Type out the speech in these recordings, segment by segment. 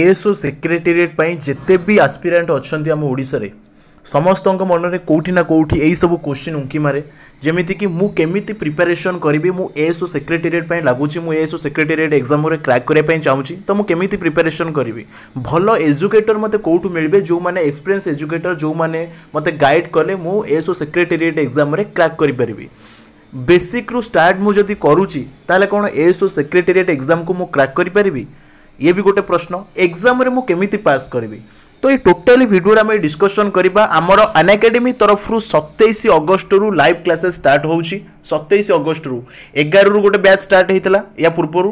ASO secretariat ପାଇଁ ଯେତେ ବି aspirant ଅଛନ୍ତି ଆମ ଓଡ଼ିଶାରେ ସମସ୍ତଙ୍କ ମନରେ କେଉଁଠି ନା କେଉଁଠି ଏହିସବୁ କୋଶ୍ଚିନ୍ ଉଙ୍କି ମାରେ ଯେମିତିକି ମୁଁ କେମିତି ପ୍ରିପାରେସନ୍ କରିବି ମୁଁ ଏଏସ୍ଓ ସେକ୍ରେଟେରିଏଟ୍ ପାଇଁ ଲାଗୁଛି ମୁଁ ଏଏସ୍ଓ ସେକ୍ରେଟେରିଏଟ୍ ଏକ୍ଜାମ୍ରେ କ୍ରାକ୍ କରିବା ପାଇଁ ଚାହୁଁଛି ତ ମୁଁ କେମିତି ପ୍ରିପାରେସନ୍ କରିବି ଭଲ ଏଜୁକେଟର୍ ମୋତେ କେଉଁଠୁ ମିଳିବେ ଯେଉଁମାନେ ଏକ୍ସପିରିଏନ୍ସ ଏଜୁକେଟର୍ ଯେଉଁମାନେ ମୋତେ ଗାଇଡ଼୍ କଲେ ମୁଁ ଏଏସ୍ଓ ସେକ୍ରେଟେରିଏଟ୍ ଏକ୍ଜାମ୍ରେ କ୍ରାକ୍ କରିପାରିବି ବେସିକ୍ରୁ ଷ୍ଟାର୍ଟ ମୁଁ ଯଦି କରୁଛି ତାହେଲେ କ'ଣ ଏଏସ୍ଓ ସେକ୍ରେଟେରିଏଟ୍ ଏକ୍ଜାମ୍କୁ ମୁଁ କ୍ରାକ୍ କରିପାରିବି ଇଏ ବି ଗୋଟେ ପ୍ରଶ୍ନ ଏକ୍ଜାମ୍ରେ ମୁଁ କେମିତି ପାସ୍ କରିବି ତ ଏଇ ଟୋଟାଲି ଭିଡ଼ିଓରେ ଆମେ ଡିସ୍କସନ୍ କରିବା ଆମର ଆନାକାଡେମୀ ତରଫରୁ ସତେଇଶ ଅଗଷ୍ଟରୁ ଲାଇଭ୍ କ୍ଲାସେସ୍ ଷ୍ଟାର୍ଟ ହେଉଛି ସତେଇଶ ଅଗଷ୍ଟରୁ ଏଗାରରୁ ଗୋଟେ ବ୍ୟାଚ୍ ଷ୍ଟାର୍ଟ ହେଇଥିଲା ୟା ପୂର୍ବରୁ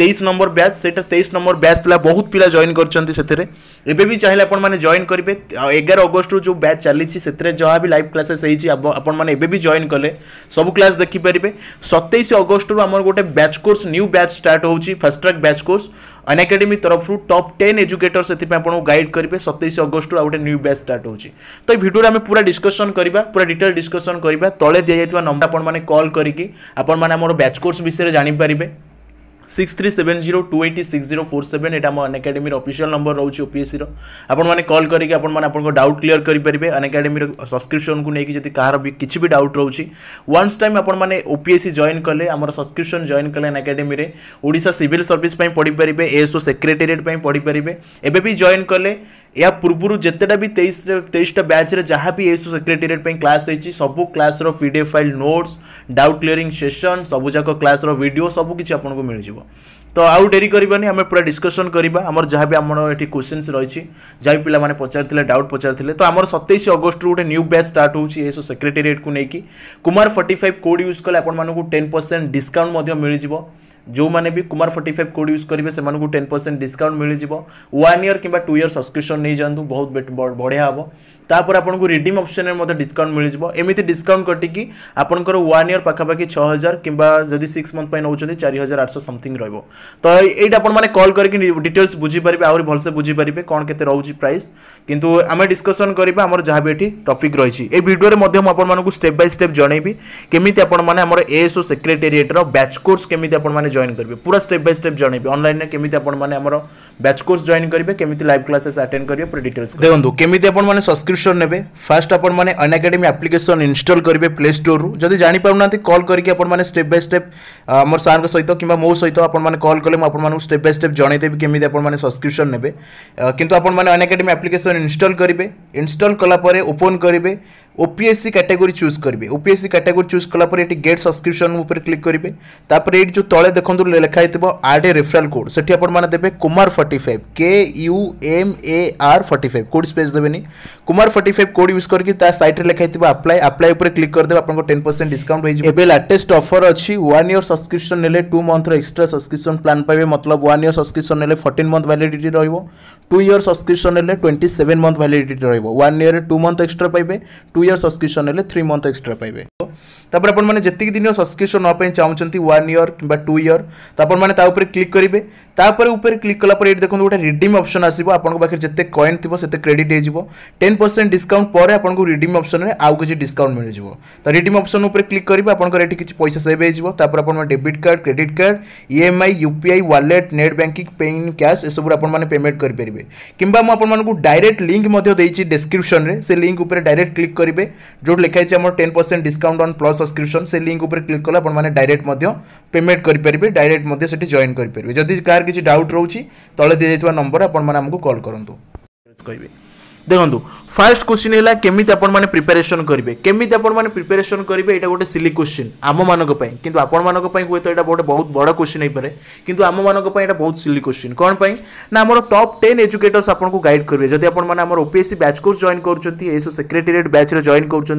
তেইশ নম্বর ব্যাচ সেটা তেইশ নম্বর ব্যাচ লা বহুত পিলা জয়েন করছেন সেতরে এবে বি চাইলে আপন মানে জয়েন করবে এগার অগস্টর যে ব্যাচ চালিছি সেতরে যা বি লাইভ ক্লাসেস হয়েছি আপন মানে এবে বি জয়েন কলে সবু ক্লাস দেখিপারে সতেইশ অগস্টর আমার গোটে batch course new batch start হচ্ছে fast track batch course Unacademy तरफ टप टेन एजुकेटर से आपको गाइड करेंगे सतैश अगस्ट आउ गए न्यू बैच स्टार्ट हो तो ये भिडियो आम पूरा डिस्कसन करवा पूरा डिटेल डिस्कसन करवा तले दि जाइए नंबर आपने कल करके आपर मैंने आम बैच कोर्स विषय जानपर six three seven zero two eighty six zero four seven এটা আমার আনএকাডেমির অফিসিয়াল নম্বর রয়েছে ওপিএসসির আপনার কল করি আপনার আপনার ডাউট ক্লিয়ার করে পেবে আনএকাডেমির সবসক্রিপশনকু নিয়ে যদি কাহার বি কিছু বি ডাউট রয়েছে ওয়ান্স টাইম আপনার ওপিএসসি জয়েন কলে আমার সবসক্রিপশন জয়েন কলে আনএকাডেমির ওড়শা সিভিল সর্ভিস পড়িপারে এএসও সেক্রেটেরিয়েট পড়িপারে এবে বি জয়েন কলে ଏହା ପୂର୍ବରୁ ଯେତେଟା ବି ତେଇଶରେ ତେଇଶଟା ବ୍ୟାଚ୍ରେ ଯାହା ବି ଏସବୁ ସେକ୍ରେଟେରିଏଟ୍ ପାଇଁ କ୍ଲାସ୍ ହେଇଛି ସବୁ କ୍ଲାସ୍ର P D F file notes doubt clearing session ସବୁଯାକ କ୍ଲାସ୍ର ଭିଡ଼ିଓ ସବୁ କିଛି ଆପଣଙ୍କୁ ମିଳିଯିବ ତ ଆଉ ଡେରି କରିବାନି ଆମେ ପୁରା ଡିସ୍କସନ୍ କରିବା ଆମର ଯାହା ବି ଆମର ଏଠି କୋଶ୍ଚିନ୍ସ ରହିଛି ଯାହା ବି ପିଲାମାନେ ପଚାରିଥିଲେ ଡାଉଟ୍ ପଚାରିଥିଲେ ତ ଆମର ସତେଇଶ ଅଗଷ୍ଟରୁ ଗୋଟେ ନ୍ୟୁ ବ୍ୟାଚ୍ ଷ୍ଟାର୍ଟ ହେଉଛି ଏସବୁ ସେକ୍ରେଟେରିଏଟ୍କୁ ନେଇକି Kumar forty five code use କଲେ ଆପଣମାନଙ୍କୁ ଟେନ୍ ପରସେଣ୍ଟ ଡିସ୍କାଉଣ୍ଟ ମଧ୍ୟ ମିଳିଯିବ जो मैंने भी Kumar forty five code use करेंगे टेन परसेंट डिस्काउंट मिल जाव वन इयर कि टू इयर सब्सक्रिप्सन नहीं जातु बहुत बढ़िया हाँ তাপরে আপনার রিডিম অপসনে মধ্যে ডিসকাউন্ট মিলিযোগ এমিতি ডিসকাউন্ট কটিকি আপনার ওয়ান ইয়র পাখাপাখি ছ হাজার কিংবা যদি সিক্স মন্থ নেছেন চারি হাজার আটশো সমথিং রহব তো এইটা আপনার কল করি ডিটেলস বুঝিপারে আহরি ভালসে বুঝিপারে কোণ কেতে রয়েছে প্রাইস কিন্তু আমি ডিসকসন করা আমার যা বি এটি টপিক রয়েছে এই ভিডিওরে মধ্যে আপনার স্টেপ বাই স্টেপ জনাইবি কেমিতি আপনার আমার এএসও সেক্রেটেরিয়েটর ব্যাচ কোর্স কেমিতি আপনার জয়েন করবে পুরা স্টেপ বাই স্টেপ জনাইবি অনলাইনে কেমিতি আপনার আমার ব্যাচ কোর্স জয়েন করবে কেমিতি লাইভ ক্লাসেস আটেন্ড করবে পুরো ডিটেলস দেখুন কেমিতি আপনার সবসক্রিপশন सब्सक्रिप्शन ने फास्ट आपण आप्लिकेसन इनस्टल करेंगे प्ले स्टोर जदि जापना कल करके स्टेप बै स्टेप मोर सार सहित किंवा मो सहित आपण कल कले आपण स्टेप बै स्टेप जनईदेवी केमी आपण सब्सक्रिप्शन ने किंतु आपण आप्लिकेसन इनस्टल करेंगे इनस्टल कलापर ओपन करेंगे ओपीएससी कैटेगोरी चूज करेंगे ओपीएससी कैटेगोरी चूज कला गेट सब्सक्रिप्शन क्लिक करेंगे तापर ये जो तले देखो लिखाई आड ए रेफराल कोड से आपने Kumar forty five K U M A R forty five code space देवे Kumar forty five code use करके सैट्रे लिखाई आप्लाय आप्लाय क्लिक करदे आपको टेन परसेंट डिस्काउंट हो लाटेस्ट अफर अच्छी वन इयर सब्सक्रिप्शन ने टू मंथर एक्सट्रा सब्सक्रिप्शन प्लान पाए मतलब वन इयर सब्सक्रिप्शन ने फोर्टीन मंथ भैलीड रो टू इयर सब्सक्रिप्शन ने ट्वेंटी सेवेन मंथ भैलीड रो one year two month extra पाए टू টু ইয়ার সবসক্রিপশন হলে থ্রি মন্থ এক্সট্রা পাইবে तापर आपण माने जति दिन सब्सक्रिप्शन नपे चाहूँ वन इयर कि टू इयर तो आपने क्लिक करेंगे तापर उपर क्लिक कला देखो गोटे रिडीम अप्सन आसो आपके जिते कॉन थी से क्रेडिट हो टेन परसेंट डिस्काउंट पर आपको रिडीम अप्सन में आउ किसी डिस्काउंट मिल जाव तो रिडीम अप्सन उपर क्लिक करेंगे आपंकर किसी पैसा सेव हो debit card credit card EMI UPI wallet net banking पेन क्या एसबूर आप पेमेंट करेंगे किंवा मुझक डायरेक्ट लिंक डेस्क्रिप्सन में से लिंक उपरे डायरेक्ट क्लिक करेंगे जो लिखाई है टेन परसेंट डिस्काउंट अन् प्लस সবসক্রিপশন সে লিঙ্ক উপরে ক্লিক কলে আপনার ডাইরেক্ট পেমেন্ট করে ডাইরেক্ট সেটি জয়েন করে যদি কার কিছু ডাউট রয়েছে তলে দিয়ে যাই নম্বর আপনার আমি কল করতু কহবে দেখুন ফার্স্ট কোশ্চিন হল কেমি আপনার প্রিপারেসন করবে কেমি আপনার প্রিপারেসন করবে এটা গোটে সিলি কোশ্চিন আমমানক কিন্তু আপনার হুয়েত এটা গোটে বহুত বড় কোশ্চিন হইপরে কিন্তু আমমানক এটা বহুত সিলি কোশ্চিন কোণ পাই না আমার টপ টেন এজুকেটর্স আপনার গাইড করবে যদি আপনার আমার ওপিএসসি ব্যাচ কোর্স জয়েন করছেন এইসব সেক্রেটেরিয়েট ব্যাচরে জয়েন করছেন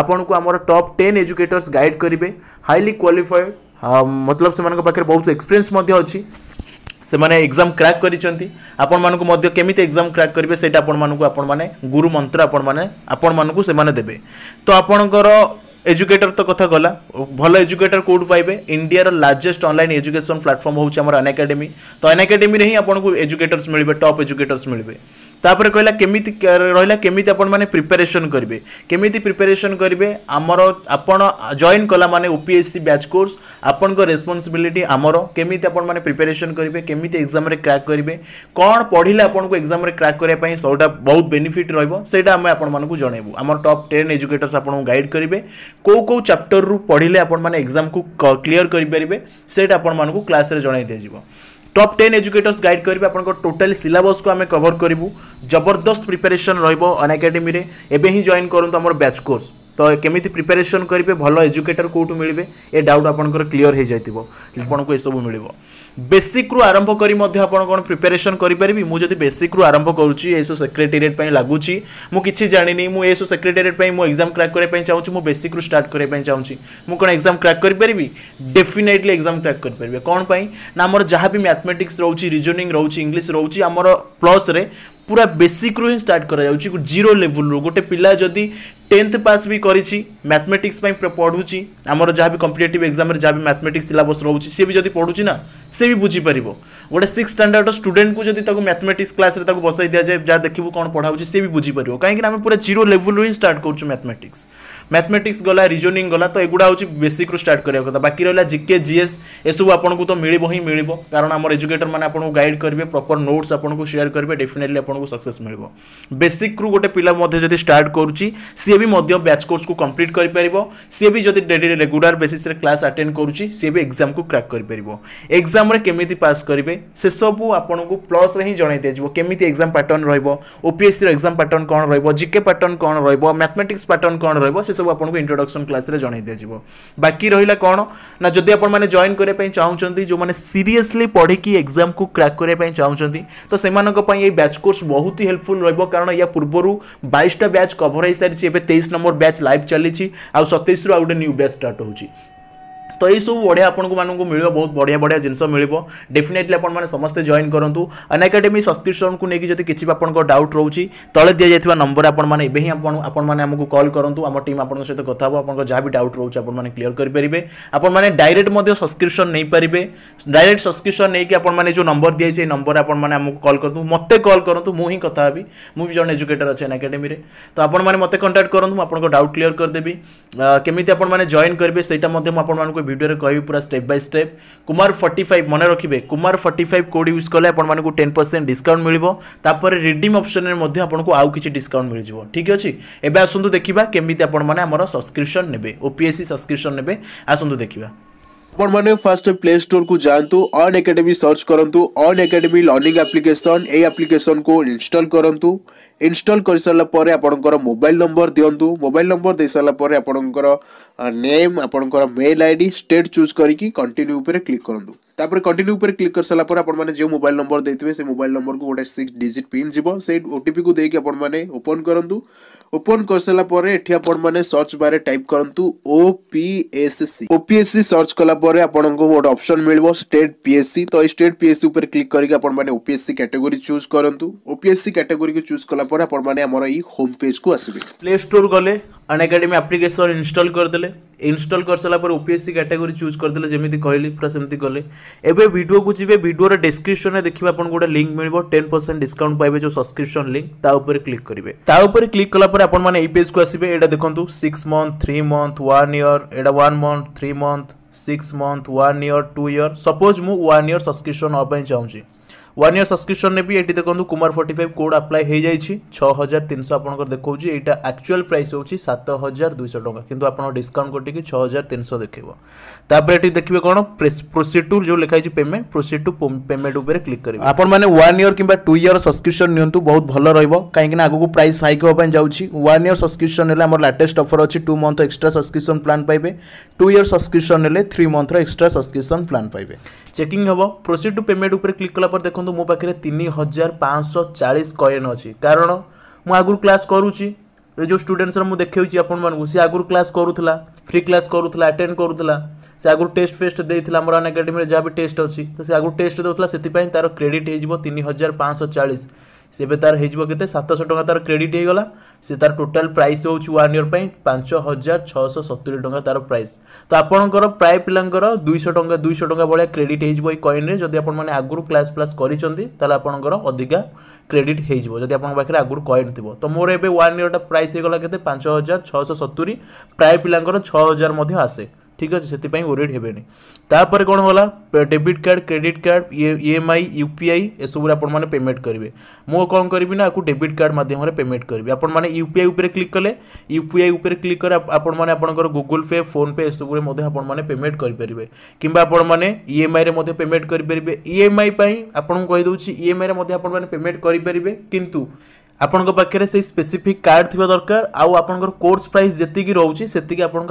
আপনার আমার টপ টেন এজুকেটর্স গাইড করবে হাইলি କ୍ୱାଲିଫାଏଡ୍ ମତଲବ ସେମାନଙ୍କ ପାଖରେ ବହୁତ ଏକ୍ସପିରିଏନ୍ସ ମଧ୍ୟ ଅଛି ସେମାନେ ଏକ୍ଜାମ୍ କ୍ରାକ୍ କରିଛନ୍ତି ଆପଣମାନଙ୍କୁ ମଧ୍ୟ କେମିତି ଏକ୍ଜାମ୍ କ୍ରାକ୍ କରିବେ ସେଇଟା ଆପଣମାନଙ୍କୁ ଆପଣମାନେ ଗୁରୁ ମନ୍ତ୍ର ଆପଣମାନେ ଆପଣମାନଙ୍କୁ ସେମାନେ ଦେବେ ତ ଆପଣଙ୍କର এজুকেটর তো কথা গলা ভালো এজুকেটর কোড পাইবে ইন্ডিয়ার লার্জেস্ট অনলাইন এজুকেশন প্ল্যাটফর্ম হচ্ছে আমার অন একাডেমি তো অন একাডেমি হি আপনার এজুকেটর্স মিলবে টপ এজুকেটর্স মিলবে ତାପରେ କହିଲା କେମିତି ରହିଲା କେମିତି ଆପଣମାନେ ପ୍ରିପାରେସନ୍ କରିବେ କେମିତି ପ୍ରିପାରେସନ୍ କରିବେ ଆମର ଆପଣ ଜଏନ୍ କଲା ମାନେ O P S C batch course ଆପଣଙ୍କ ରେସ୍ପନ୍ସିବିଲିଟି ଆମର କେମିତି ଆପଣମାନେ ପ୍ରିପାରେସନ୍ କରିବେ କେମିତି ଏକ୍ଜାମ୍ରେ କ୍ରାକ୍ କରିବେ କ'ଣ ପଢ଼ିଲେ ଆପଣଙ୍କୁ ଏକ୍ଜାମ୍ରେ କ୍ରାକ୍ କରିବା ପାଇଁ ସବୁଟା ବହୁତ ବେନିଫିଟ୍ ରହିବ ସେଇଟା ଆମେ ଆପଣମାନଙ୍କୁ ଜଣେଇବୁ ଆମର ଟପ୍ ଟେନ୍ ଏଜୁକେଟର୍ସ ଆପଣଙ୍କୁ ଗାଇଡ଼ କରିବେ କେଉଁ କେଉଁ ଚାପ୍ଟରରୁ ପଢ଼ିଲେ ଆପଣମାନେ ଏକ୍ଜାମ୍କୁ କ୍ଲିଅର୍ କରିପାରିବେ ସେଇଟା ଆପଣମାନଙ୍କୁ କ୍ଲାସ୍ରେ ଜଣାଇ ଦିଆଯିବ টপ টেন এজুকেটর্স গাইড করবে আপনার টোটাল সিলাবসক আমি কভর করবু জবরদস্ত প্রিপারেসন রহব অন একাডেমি এবে হি জয়েন করতু আমার ব্যাচ কোর্স ତ କେମିତି ପ୍ରିପାରେସନ୍ କରିବେ ଭଲ ଏଜୁକେଟର୍ କେଉଁଠୁ ମିଳିବେ ଏ ଡାଉଟ୍ ଆପଣଙ୍କର କ୍ଲିଅର୍ ହୋଇଯାଇଥିବ ଆପଣଙ୍କୁ ଏସବୁ ମିଳିବ ବେସିକ୍ରୁ ଆରମ୍ଭ କରି ମଧ୍ୟ ଆପଣ କ'ଣ ପ୍ରିପାରେସନ୍ କରିପାରିବି ମୁଁ ଯଦି ବେସିକ୍ରୁ ଆରମ୍ଭ କରୁଛି ଏସବୁ ସେକ୍ରେଟେରିଏଟ୍ ପାଇଁ ଲାଗୁଛି ମୁଁ କିଛି ଜାଣିନି ମୁଁ ଏସବୁ ସେକ୍ରେଟେରିଏଟ୍ ପାଇଁ ମୁଁ ଏକ୍ଜାମ୍ କ୍ରାକ୍ କରିବା ପାଇଁ ଚାହୁଁଛି ମୁଁ ବେସିକ୍ରୁ ଷ୍ଟାର୍ଟ କରିବା ପାଇଁ ଚାହୁଁଛି ମୁଁ କ'ଣ ଏକ୍ଜାମ୍ କ୍ରାକ୍ କରିପାରିବି ଡେଫିନେଟଲି ଏକ୍ଜାମ୍ କ୍ରାକ୍ କରିପାରିବି କ'ଣ ପାଇଁ ନା ଆମର ଯାହା ବି ମ୍ୟାଥମେଟିକ୍ସ ରହୁଛି ରିଜନିଂ ରହୁଛି ଇଂଲିଶ ରହୁଛି ଆମର ପ୍ଲସ୍ରେ ପୁରା ବେସିକ୍ରୁ ହିଁ ଷ୍ଟାର୍ଟ କରାଯାଉଛି ଜିରୋ ଲେଭେଲରୁ ଗୋଟେ ପିଲା ଯଦି টেন্থ পাস বি করেছি ম্যাথমেটিক্স পড়ুছি আমার যা বি কম্পিটেটিভ এক্সামে যা বি ম্যাথমেটিক্স সিলাবস রয়েছে সি বি যদি পড়ুছি না সে বি বুঝিপারিব গোটে সিক্স স্ট্যান্ডার্ড স্টুডেন্টকে যদি তাকে ম্যাথমেটিক্স ক্লাসে তাকে বসাই দিয়া যায় যা দেখিবু কোণ পড়া হচ্ছে সে বি বুঝিপারিব কাহিঁকি আমি পুরা জিরো লেভেলু হি স্টার্ট করছু ম্যাথমেটিক্স मैथमेटिक्स गला रिजोनिंग गला तो एगुड़ा हूँ बेसिक्रु स्टार्ट करने कथा बाकी रहा जिके जीएस एसबू आपको तो मिल ही मिल कारण आम एजुकेटर मैंने आपको गाइड करेंगे प्रपर नोट्स आपको सेयार करेंगे डेफिनेटली आपको सक्सेस मिल बेसिक्रु गोटे पिला स्टार्ट करुच्ची सी भी बैच कोर्स को कम्प्लीट कर सी भी जब रेगुला बेसीस क्लास आटेड करुच्ची सी भी एक्जाम को क्राक कर एग्जाम केमी पास करेंगे से सबू आपको प्लस हिं जन दिजाव एग्जाम पैटर्न रोपीएससी एक्जाम पैटर्न कौन रिके पैटर्न कौन रैथमेटिक्स पैटर्न कौन रोक ସବୁ ଆପଣଙ୍କୁ ଇଣ୍ଟ୍ରୋଡକ୍ସନ୍ କ୍ଲାସ୍ରେ ଜଣାଇ ଦିଆଯିବ ବାକି ରହିଲା କ'ଣ ନା ଯଦି ଆପଣମାନେ ଜଏନ୍ କରିବା ପାଇଁ ଚାହୁଁଛନ୍ତି ଯେଉଁମାନେ ସିରିୟସଲି ପଢ଼ିକି ଏକ୍ଜାମ୍କୁ କ୍ରାକ୍ କରିବା ପାଇଁ ଚାହୁଁଛନ୍ତି ତ ସେମାନଙ୍କ ପାଇଁ ଏଇ ବ୍ୟାଚ୍ କୋର୍ସ ବହୁତ ହି ହେଲ୍ପଫୁଲ୍ ରହିବ କାରଣ ଏହା ପୂର୍ବରୁ ବାଇଶଟା ବ୍ୟାଚ୍ କଭର୍ ହୋଇସାରିଛି ଏବେ ତେଇଶ ନମ୍ବର ବ୍ୟାଚ୍ ଲାଇଭ୍ ଚାଲିଛି ଆଉ ସତେଇଶରୁ ଆଉ ଗୋଟେ ନ୍ୟୁ ବ୍ୟାଚ୍ ଷ୍ଟାର୍ଟ ହେଉଛି তো এইসব বঢ়িয়া আপনার মিলব বহু বঢ়িয়া বঢ়িয়া জিনিস মিলব ডেফিনেটলি আপনার সমস্ত জয়েন করতু অন একাডেমি সবসক্রিপশন কু নিয়ে যদি কিছু আপনার ডাউট রয়েছে তলে দিয়ে যাই নম্বর আপনার এবে হি আপনার আমাকে কল করতু আমার টিম আপনার সহ কথা হব আপনার যা বি ডাউট রয়েছে আপনার ক্লিয়ার করে পেয়ে আপনার ডাইরেক্ট সবসক্রিপশন नहीं पारे डायरेक्ट सब्सक्रिप्सन नहीं आपने जो नंबर दी जाए नंबर आपने आमको कल करूँ मत कल करूँ मुझे कथा भी मुझे जन एजुकेटर अच्छे एकाडेमी तो आपने मत कंटाक्ट करूँ आप डाउट क्लीयर करदेवी केमी आपने जॉइन करेंगे सहीटा आपको ভিডিওৰে কই পুরা স্টেপ বাই স্টেপ কুমার 45 মনে ৰখিবে কুমার 45 কোড ইউজ কৰলে আপোনাক 10% ডিসকাউন্ট মিলিবো তাৰ পাৰে রিডিম অপচনৰ মাজেৰে আপোনাক আৰু কিছী ডিসকাউন্ট মিলিবো ঠিক আছে এবাৰ শুন দু দেখিবা কেমিতে আপোন মানে আমাৰ সাবস্ক্রিপচন নেবে অপিএসসি সাবস্ক্রিপচন নেবে আছন্দু দেখিবা আপোন মানে ফৰ্স্ট প্লে স্টোৰକୁ যাওঁতু অন একাডেমী সার্চ কৰঁতু অন একাডেমী লৰ্নিং এপ্লিকেচন এই এপ্লিকেচনক ইনষ্টল কৰঁতু ଇନଷ୍ଟଲ୍ କରିସାରିଲା ପରେ ଆପଣଙ୍କର ମୋବାଇଲ୍ ନମ୍ବର ଦିଅନ୍ତୁ ମୋବାଇଲ୍ ନମ୍ବର ଦେଇସାରିଲା ପରେ ଆପଣଙ୍କର ନେମ୍ ଆପଣଙ୍କର mail I D state choose କରିକି କଣ୍ଟିନ୍ୟୁ ଉପରେ କ୍ଲିକ୍ କରନ୍ତୁ তাপরে কন্টিনিউ উপরে ক্লিক করেসারা পরে আপনার যে মোবাইল নম্বর দিয়ে সে মোবাইল নম্বর কু গোটে সিক্স ডিজিট পিন যাব সেই ওটিপি কু দিয়ে আপনার ওপন করতু ওপন করেসারা পরে এটি আপনার সর্চ বারে টাইপ করতু O P S C O P S C search কলা পরে আপনার গোটে অপসন মিলব স্টেট পি এস সি তো এই স্টেট পি এস সি উপরে ক্লিক করি আপনার O P S C category choose করতু O P S C category choose কলা পরে আপনার আমার এই হোম পেজ কু আসবে প্লে স্টোর গলে अनएकाडेमी आप्लिकेसन इनस्टल करदे इनस्टल कर सारापर ओपीएससी कैटेगोरी चूज करदे जमी कहली पूरा सेमती कले एवं भिडियो को जी भिडियोर डिस्क्रिप्सन में देखिए आपको गोटे लिंक मिले टेन परसेंट डिस्काउंट पाए जो सब्सक्रिप्सन लिंक ताऊपर क्लिक करेंगे ताऊपर क्लिक कलापर आपने ये पेज को आसवे यहाँ देखो six month three month one year यहाँ one month three month six month one year two year suppose मु वन इयर सब्सक्रिप्सन चाहिए ওয়ান ইয়ার সবসক্রিপশনে বি এটি দেখুন Kumar forty five code apply হয়ে যাই ছ হাজার তিনশো আপনার দেখছি এইটা আকচুয়াল প্রাইস হচ্ছে সাত হাজার দুইশ টাকা কিন্তু আপনার ডিসকাউন্ট কটিকি ছ হাজার তিনশো দেখব তাপরে এটি দেখবে কোণ প্রোসিড টু যে লেখা হয়েছে পেমেন্ট প্রোসিড টু পেমেন্ট উপরে ক্লিক করবে আপনার ওয়ান ইয়ার কিংবা টু ইয়ার সবসক্রিপশন নিয়ন্তু বহুত ভালো রহব কাইকি না আগুক প্রাইস হাইক হওয়া যাচ্ছি ওয়ান ইয়ার সবসক্রিপশন হলে আমার ଲାଟେଷ୍ଟ ଅଫର୍ ଅଛି two month extra subscription plan ପାଇବେ ଟୁ ଇୟର୍ ସବସ୍କ୍ରିପସନ୍ ହେଲେ ଥ୍ରୀ ମନ୍ଥର ଏକ୍ସଟ୍ରା ସବସ୍କ୍ରିପସନ୍ ପ୍ଲାନ୍ ପାଇବେ ଚେକିଂ ହେବ ପ୍ରୋସିଡ୍ ଟୁ ପେମେଣ୍ଟ ଉପରେ କ୍ଲିକ୍ କଲା ପରେ ଦେଖନ୍ତୁ ଦେଖନ୍ତୁ ମୋ ପାଖରେ ତିନି ହଜାର ପାଞ୍ଚଶହ ଚାଳିଶ କଏନ୍ ଅଛି କାରଣ ମୁଁ ଆଗରୁ କ୍ଲାସ୍ କରୁଛି ଏ ଯେଉଁ ଷ୍ଟୁଡେଣ୍ଟସ୍ର ମୁଁ ଦେଖାଉଛି ଆପଣମାନଙ୍କୁ ସେ ଆଗରୁ କ୍ଲାସ୍ କରୁଥିଲା ଫ୍ରି କ୍ଲାସ୍ କରୁଥିଲା ଆଟେଣ୍ଡ କରୁଥିଲା ସେ ଆଗରୁ ଟେଷ୍ଟ ଫେଷ୍ଟ ଦେଇଥିଲା ଆମର ଅନ୍ ଏକାଡେମୀରେ ଯାହା ବି ଟେଷ୍ଟ ଅଛି ତ ସେ ଆଗରୁ ଟେଷ୍ଟ ଦେଉଥିଲା ସେଥିପାଇଁ ତା'ର କ୍ରେଡ଼ିଟ୍ ହେଇଯିବ ତିନି ହଜାର ପାଞ୍ଚଶହ ଚାଳିଶ সেবে তার হয়েযিব কেতে সাতশো টাকা তার ক্রেডিট হয়ে গলা সে তার টোটাল প্রাইস হচ্ছে ওয়ান ইয়র পাই পাঁচ হাজার ছশো সতুরি টাকা তার প্রাইস তো আপনার প্রায় পিলাঙ্কর দুইশো টাকা দুইশো টাকা ভাগ ক্রেডিট হয়েযিব এই কয়েন্রে যদি আপনার আগুর ক্লাস ফ্লাস করছেন তাহলে আপনার অধিকা ক্রেডিট হয়েযিব যদি আপনার পাখে আগুর কয়েন থাকবে তো মোর এবে ওয়ান ইয়রটা প্রাইস হয়ে গলা কেতে পাঁচ হাজার ছশো সতুরি প্রায় পিলাঙ্কর ছ হাজার আসে ठीक अच्छे से ओरीड हेनीपर कौन होगा डेबिट कार्ड क्रेडिट कार्ड आई यूपीआई एसबूर आपने पेमेंट करेंगे मुझे कौन करी ना डेबिट कार्ड मध्यम पेमेंट करी आपने यूपीआई क्लिक कले यूपीआई क्लिक कर आपर गुगुल पे फोन पे एसबू में पेमेंट करेंगे आई में पेमेंट करेंगे इएमआई आपको कहीदे इएमआई में पेमेंट करेंगे कितना आपरे से स्पेसीफिक कार्ड थी दरकार आपर कोर्स प्राइस जी रोचे से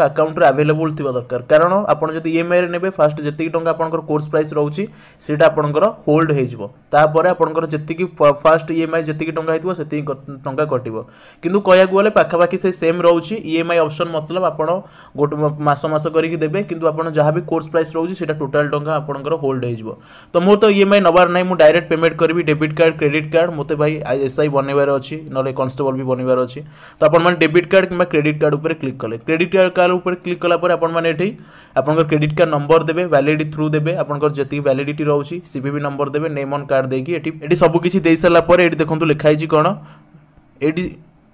आकाउंट आवेलेबुल थी दरकार कारण आपड़ जब इएमआई ने फास्ट जी टाँग आपर्स प्राइस रोचे से होल्ड होपर आपर जी फास्ट इएमआई जी टाइम से टाँग कटो कि कह पाखापाखि से सेम रोच इएमआई अप्सन मतलब आप गोटे मस मस करके देते कि जहाँ भी कोर्स प्राइस रोचे से टोटाल टाँग आप होल्ड हो तो मोर तो ई इएमआई नबार ना मुझ डायरेक्ट पेमेंट करी डेबिट कार्ड क्रेडिट कार्ड मोदे भाई एस आई बनवा अच्छी नहले कन्स्टेबल भी बनबार अच्छी तो आपने डेबिट कार्ड कि क्रेडिट कार्ड उपर क्लिक कले क्रेडिट कार्ड उपर क्लिक कलापर आपने ये आपंकर क्रेडिट कार्ड नंबर देवे वैलिड थ्रू देवे आपंकर जी वैलिडिट रोचे सीवीवी नंबर देते नेम अन् कार्ड देखिए सबकि सबकिछ सारापर ये देखते लिखाई कौन ये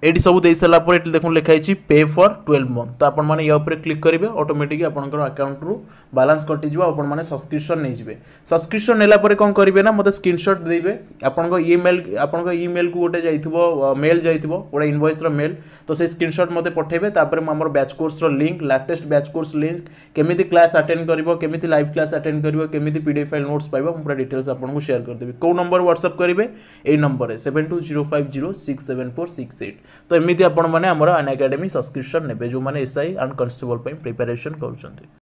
ଏଠି ସବୁ ଦେଇସାରିଲା ପରେ ଏଠି ଦେଖନ୍ତୁ ଲେଖା ହେଇଛି ପେ ଫର୍ ଟୁଏଲ୍ଭ ମନ୍ଥ ତ ଆପଣମାନେ ୟା ଉପରେ କ୍ଲିକ୍ କରିବେ ଅଟୋମେଟିକ୍ ଆପଣଙ୍କର ଆକାଉଣ୍ଟରୁ ବାଲାନ୍ସ କଟିଯିବ ଆପଣମାନେ ସବସ୍କ୍ରିପସନ୍ ନେଇଯିବେ ସବସ୍କ୍ରିପସନ୍ ନେଲା ପରେ କ'ଣ କରିବେ ନା ମୋତେ ସ୍କ୍ରିନ୍ସଟ୍ ଦେବେ ଆପଣଙ୍କ ଇମେଲ୍ ଆପଣଙ୍କ ଇମେଲ୍କୁ ଗୋଟେ ଯାଇଥିବ ମେଲ୍ ଯାଇଥିବ ଗୋଟେ ଇନଭଏସ୍ର ମେଲ୍ ତ ସେଇ ସ୍କ୍ରିନ୍ସଟ୍ ମୋତେ ପଠାଇବେ ତାପରେ ମୁଁ ଆମର ବ୍ୟାଚ୍ କୋର୍ସର link latest batch course link କେମିତି କ୍ଲାସ୍ ଆଟେଣ୍ଡ କରିବ କେମିତି ଲାଇଭ୍ କ୍ଲାସ୍ ଆଟେଣ୍ଡ କରିବ କେମିତି P D F file notes ପାଇବ ମୁଁ ପୁରା ଡିଟେଲ୍ସ ଆପଣଙ୍କୁ ସେୟାର କରିଦେବି କେଉଁ ନମ୍ବର ହ୍ୱାଟ୍ସଆପ୍ କରିବେ ଏଇ ନମ୍ବରରେ seven two zero five zero six seven four six eight তো এমিতি আপনার মানে আমার আন একাডেমি সবসক্রিপশন নেবে যে এসআই আন্ড কনস্টেবল প্রিপারেসন করছেন